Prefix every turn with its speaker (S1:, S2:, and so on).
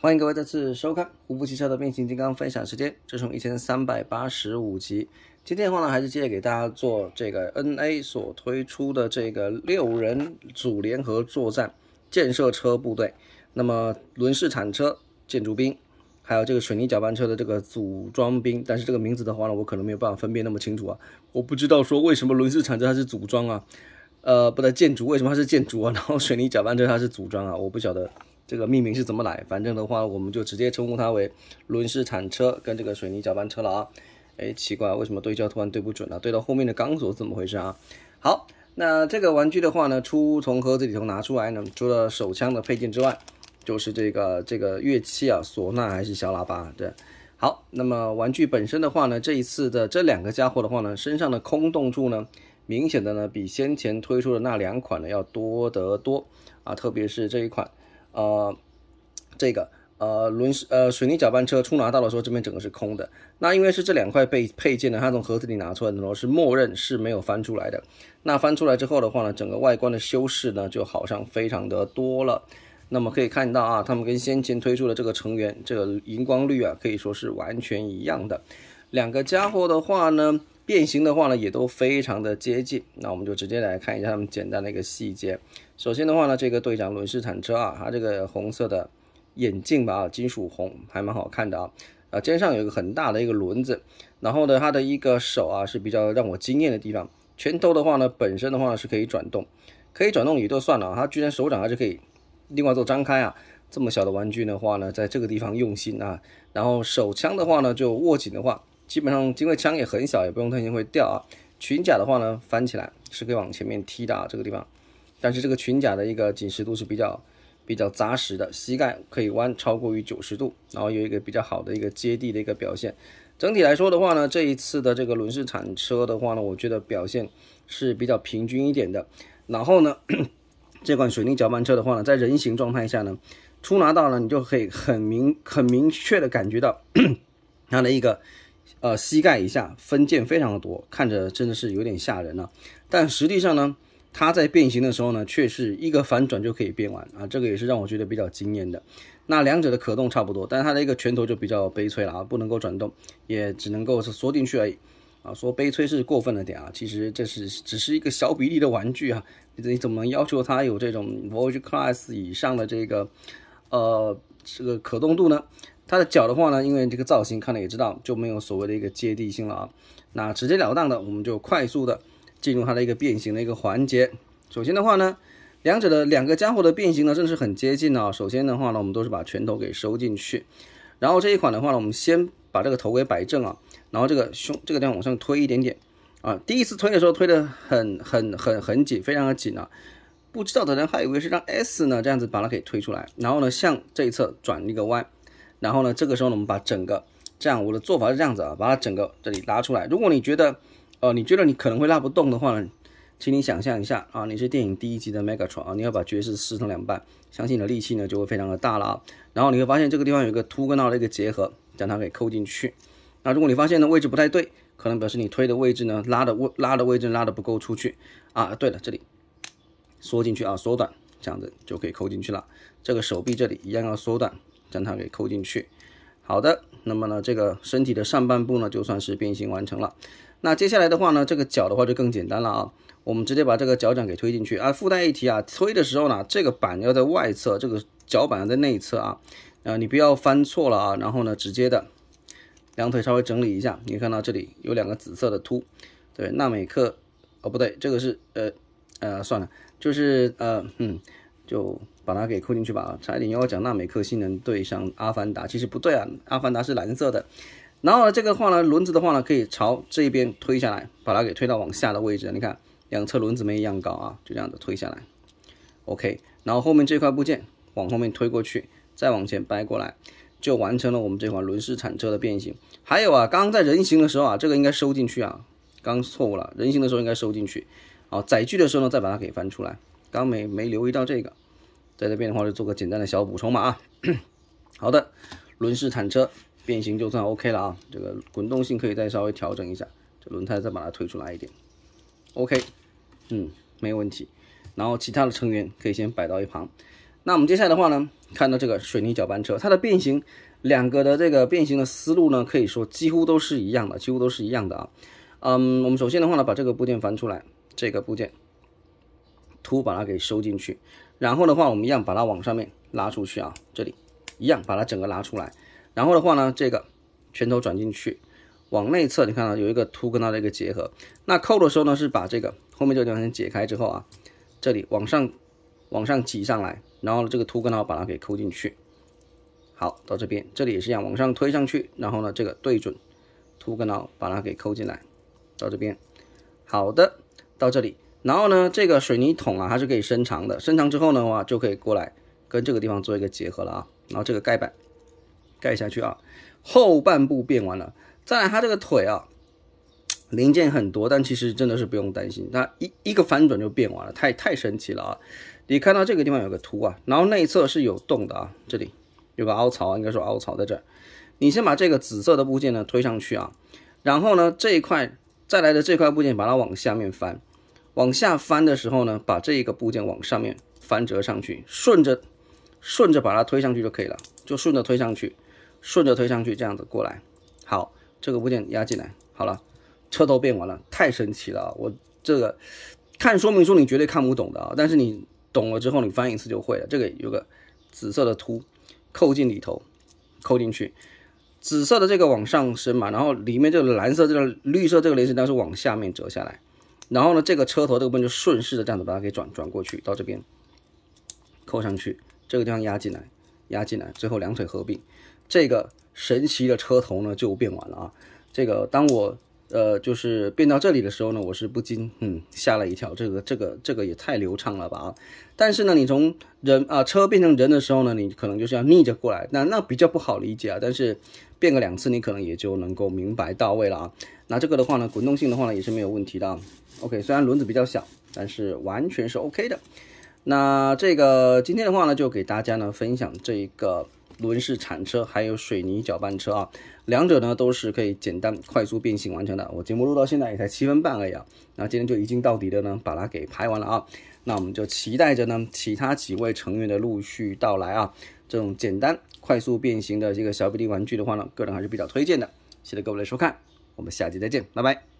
S1: 欢迎各位再次收看《胡布汽车的变形金刚分享时间》，这是从一千三百八十五集。今天的话呢，还是接着给大家做这个 NA 所推出的这个六人组联合作战建设车部队。那么轮式铲车建筑兵，还有这个水泥搅拌车的这个组装兵。但是这个名字的话呢，我可能没有办法分辨那么清楚啊。我不知道说为什么轮式铲车它是组装啊，呃，不对，建筑为什么它是建筑啊？然后水泥搅拌车它是组装啊，我不晓得。这个命名是怎么来？反正的话，我们就直接称呼它为轮式铲车跟这个水泥搅拌车了啊。哎，奇怪，为什么对焦突然对不准了？对到后面的钢索，怎么回事啊？好，那这个玩具的话呢，出从盒子里头拿出来呢，除了手枪的配件之外，就是这个这个乐器啊，唢呐还是小喇叭对。好，那么玩具本身的话呢，这一次的这两个家伙的话呢，身上的空洞处呢，明显的呢比先前推出的那两款呢要多得多啊，特别是这一款。呃，这个呃轮呃水泥搅拌车出拿到的时候，这边整个是空的。那因为是这两块配配件呢，它从盒子里拿出来的时候是默认是没有翻出来的。那翻出来之后的话呢，整个外观的修饰呢，就好像非常的多了。那么可以看到啊，他们跟先前推出的这个成员，这个荧光绿啊，可以说是完全一样的。两个家伙的话呢。变形的话呢，也都非常的接近。那我们就直接来看一下它们简单的一个细节。首先的话呢，这个队长轮式坦克啊，它这个红色的眼镜吧，啊，金属红还蛮好看的啊。啊，肩上有一个很大的一个轮子。然后呢，它的一个手啊，是比较让我惊艳的地方。拳头的话呢，本身的话呢是可以转动，可以转动也就算了它居然手掌还是可以另外做张开啊。这么小的玩具的话呢，在这个地方用心啊。然后手枪的话呢，就握紧的话。基本上，因为枪也很小，也不用担心会掉啊。裙甲的话呢，翻起来是可以往前面踢的啊，这个地方。但是这个裙甲的一个紧实度是比较比较扎实的，膝盖可以弯超过于九十度，然后有一个比较好的一个接地的一个表现。整体来说的话呢，这一次的这个轮式铲车的话呢，我觉得表现是比较平均一点的。然后呢，这款水泥搅拌车的话呢，在人形状态下呢，出拿到了你就可以很明很明确的感觉到 它的一个。呃，膝盖以下分件非常的多，看着真的是有点吓人了。但实际上呢，它在变形的时候呢，却是一个反转就可以变完啊。这个也是让我觉得比较惊艳的。那两者的可动差不多，但是它的一个拳头就比较悲催了啊，不能够转动，也只能够是缩进去而已。啊。说悲催是过分了点啊，其实这是只是一个小比例的玩具啊，你你怎么能要求它有这种 Voyage Class 以上的这个呃这个可动度呢？它的脚的话呢，因为这个造型看了也知道，就没有所谓的一个接地性了啊。那直截了当的，我们就快速的进入它的一个变形的一个环节。首先的话呢，两者的两个家伙的变形呢，真是很接近啊。首先的话呢，我们都是把拳头给收进去，然后这一款的话呢，我们先把这个头给摆正啊，然后这个胸这个地方往上推一点点啊。第一次推的时候推的很很很很紧，非常的紧啊。不知道的人还以为是张 S 呢，这样子把它给推出来，然后呢，向这一侧转一个弯。然后呢，这个时候呢，我们把整个这样，我的做法是这样子啊，把它整个这里拉出来。如果你觉得，呃，你觉得你可能会拉不动的话呢，请你想象一下啊，你是电影第一集的 Megatron 啊，你要把爵士撕成两半，相信你的力气呢就会非常的大了啊。然后你会发现这个地方有一个凸跟凹的一个结合，将它给扣进去。那如果你发现呢位置不太对，可能表示你推的位置呢，拉的位拉的位置拉的不够出去啊。对了，这里缩进去啊，缩短，这样子就可以扣进去了。这个手臂这里一样要缩短。将它给扣进去，好的，那么呢，这个身体的上半部呢，就算是变形完成了。那接下来的话呢，这个脚的话就更简单了啊，我们直接把这个脚掌给推进去啊。附带一提啊，推的时候呢，这个板要在外侧，这个脚板要在内侧啊，啊，你不要翻错了啊。然后呢，直接的两腿稍微整理一下，你看到这里有两个紫色的凸，对，纳美克，哦，不对，这个是呃呃，算了，就是呃，嗯。就把它给扣进去吧，差一点又要讲纳美克星人对上阿凡达，其实不对啊，阿凡达是蓝色的。然后呢，这个话呢，轮子的话呢，可以朝这边推下来，把它给推到往下的位置。你看，两侧轮子没一样高啊，就这样子推下来。OK，然后后面这块部件往后面推过去，再往前掰过来，就完成了我们这款轮式铲车的变形。还有啊，刚刚在人形的时候啊，这个应该收进去啊，刚错误了，人形的时候应该收进去。好，载具的时候呢，再把它给翻出来。刚没没留意到这个，在这边的话就做个简单的小补充吧啊。好的，轮式铲车变形就算 OK 了啊。这个滚动性可以再稍微调整一下，这轮胎再把它推出来一点。OK，嗯，没有问题。然后其他的成员可以先摆到一旁。那我们接下来的话呢，看到这个水泥搅拌车，它的变形两个的这个变形的思路呢，可以说几乎都是一样的，几乎都是一样的啊。嗯，我们首先的话呢，把这个部件翻出来，这个部件。凸把它给收进去，然后的话，我们一样把它往上面拉出去啊，这里一样把它整个拉出来，然后的话呢，这个拳头转进去，往内侧，你看到有一个凸跟它的一个结合，那扣的时候呢，是把这个后面这个地方先解开之后啊，这里往上往上挤上来，然后这个凸跟它把它给扣进去，好，到这边，这里也是一样往上推上去，然后呢，这个对准凸跟它把它给扣进来，到这边，好的，到这里。然后呢，这个水泥桶啊，它是可以伸长的。伸长之后的话就可以过来跟这个地方做一个结合了啊。然后这个盖板盖下去啊，后半部变完了。再来，它这个腿啊，零件很多，但其实真的是不用担心，它一一个翻转就变完了，太太神奇了啊！你看到这个地方有个凸啊，然后内侧是有洞的啊，这里有个凹槽应该说凹槽在这儿。你先把这个紫色的部件呢推上去啊，然后呢这一块再来的这块部件把它往下面翻。往下翻的时候呢，把这一个部件往上面翻折上去，顺着顺着把它推上去就可以了，就顺着推上去，顺着推上去，这样子过来。好，这个部件压进来，好了，车头变完了，太神奇了啊！我这个看说明书你绝对看不懂的啊，但是你懂了之后，你翻一次就会了。这个有个紫色的凸，扣进里头，扣进去，紫色的这个往上升嘛，然后里面这个蓝色这个绿色这个连绳带是往下面折下来。然后呢，这个车头这个部分就顺势的这样子把它给转转过去，到这边扣上去，这个地方压进来，压进来，最后两腿合并，这个神奇的车头呢就变完了啊。这个当我呃就是变到这里的时候呢，我是不禁嗯吓了一跳，这个这个这个也太流畅了吧啊！但是呢，你从人啊车变成人的时候呢，你可能就是要逆着过来，那那比较不好理解啊。但是变个两次，你可能也就能够明白到位了啊。那这个的话呢，滚动性的话呢也是没有问题的。OK，虽然轮子比较小，但是完全是 OK 的。那这个今天的话呢，就给大家呢分享这一个轮式铲车，还有水泥搅拌车啊，两者呢都是可以简单快速变形完成的。我节目录到现在也才七分半而已啊。那今天就一镜到底的呢把它给拍完了啊。那我们就期待着呢其他几位成员的陆续到来啊。这种简单快速变形的这个小比例玩具的话呢，个人还是比较推荐的。谢谢各位的收看。我们下期再见，拜拜。